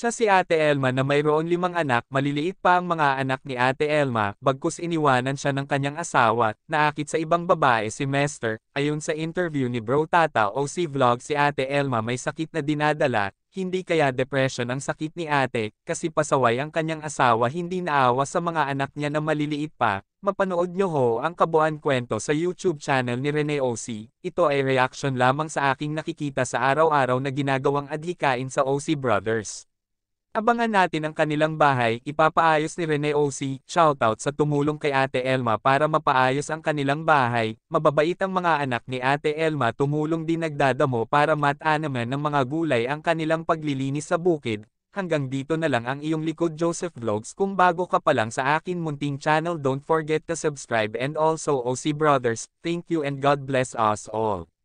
Siya si Ate Elma na mayroon limang anak, maliliit pa ang mga anak ni Ate Elma, bagkus iniwanan siya ng kanyang asawa, naakit sa ibang babae si Mester, ayon sa interview ni Bro Tata o si vlog si Ate Elma may sakit na dinadala, hindi kaya depression ang sakit ni ate, kasi pasaway ang kanyang asawa hindi naawa sa mga anak niya na maliliit pa. Mapanood nyo ho ang kabuan kwento sa YouTube channel ni Rene OC. Ito ay reaction lamang sa aking nakikita sa araw-araw na ginagawang adhikain sa OC Brothers. Abangan natin ang kanilang bahay, ipapaayos ni Rene O.C. Shoutout sa tumulong kay Ate Elma para mapaayos ang kanilang bahay, mababait ang mga anak ni Ate Elma tumulong din nagdadamo para matanaman ng mga gulay ang kanilang paglilinis sa bukid. Hanggang dito na lang ang iyong likod Joseph Vlogs kung bago ka pa lang sa akin munting channel don't forget to subscribe and also OC Brothers, thank you and God bless us all.